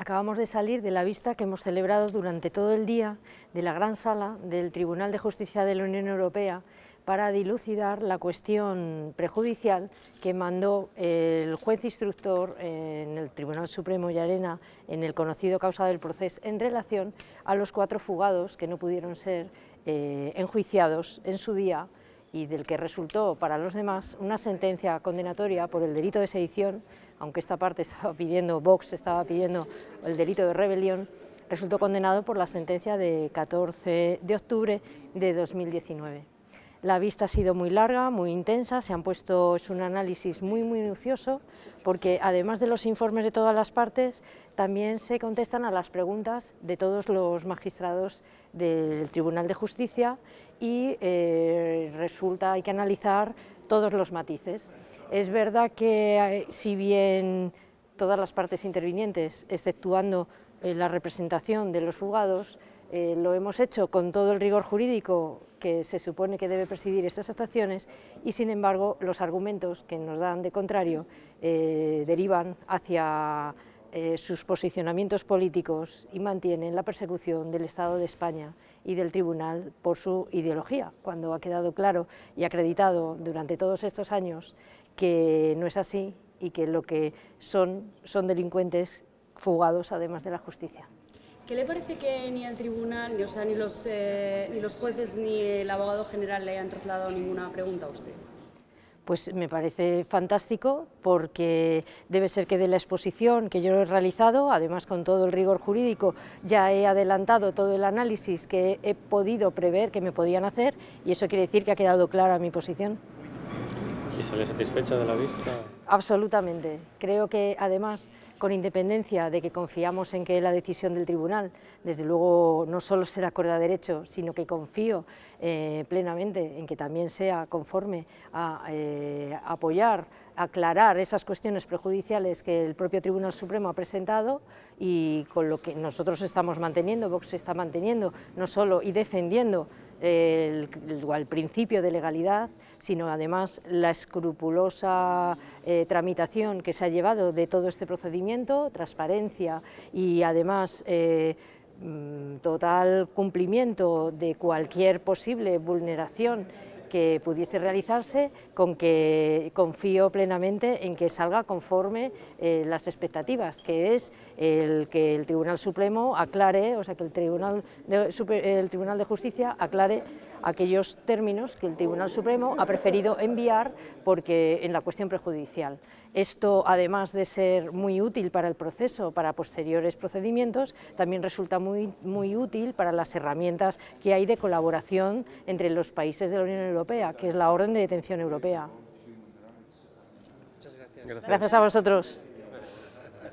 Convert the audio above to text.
Acabamos de salir de la vista que hemos celebrado durante todo el día de la gran sala del Tribunal de Justicia de la Unión Europea para dilucidar la cuestión prejudicial que mandó el juez instructor en el Tribunal Supremo Llarena en el conocido causa del proceso en relación a los cuatro fugados que no pudieron ser eh, enjuiciados en su día y del que resultó para los demás una sentencia condenatoria por el delito de sedición, aunque esta parte estaba pidiendo, Vox estaba pidiendo el delito de rebelión, resultó condenado por la sentencia de 14 de octubre de 2019. La vista ha sido muy larga, muy intensa, se han puesto, es un análisis muy minucioso, porque además de los informes de todas las partes, también se contestan a las preguntas de todos los magistrados del Tribunal de Justicia y eh, resulta, hay que analizar todos los matices. Es verdad que eh, si bien todas las partes intervinientes, exceptuando eh, la representación de los juzgados, eh, lo hemos hecho con todo el rigor jurídico que se supone que debe presidir estas actuaciones y, sin embargo, los argumentos que nos dan de contrario eh, derivan hacia eh, sus posicionamientos políticos y mantienen la persecución del Estado de España y del Tribunal por su ideología, cuando ha quedado claro y acreditado durante todos estos años que no es así y que lo que son son delincuentes fugados además de la justicia. ¿Qué le parece que ni el tribunal, ni, ni, los, eh, ni los jueces ni el abogado general le hayan trasladado ninguna pregunta a usted? pues me parece fantástico porque debe ser que de la exposición que yo he realizado, además con todo el rigor jurídico, ya he adelantado todo el análisis que he podido prever que me podían hacer y eso quiere decir que ha quedado clara mi posición. ¿Y sale satisfecha de la vista? Absolutamente. Creo que además, con independencia de que confiamos en que la decisión del tribunal, desde luego, no solo será acorde a derecho, sino que confío eh, plenamente en que también sea conforme a eh, apoyar, aclarar esas cuestiones prejudiciales que el propio Tribunal Supremo ha presentado y con lo que nosotros estamos manteniendo, Vox está manteniendo, no solo y defendiendo el, al principio de legalidad, sino además la escrupulosa eh, tramitación que se ha llevado de todo este procedimiento, transparencia y además eh, mm, total cumplimiento de cualquier posible vulneración que pudiese realizarse, con que confío plenamente en que salga conforme eh, las expectativas, que es el que el Tribunal Supremo aclare, o sea, que el Tribunal de, el Tribunal de Justicia aclare aquellos términos que el Tribunal Supremo ha preferido enviar porque en la cuestión prejudicial. Esto, además de ser muy útil para el proceso, para posteriores procedimientos, también resulta muy, muy útil para las herramientas que hay de colaboración entre los países de la Unión Europea que es la Orden de Detención Europea. Gracias a vosotros.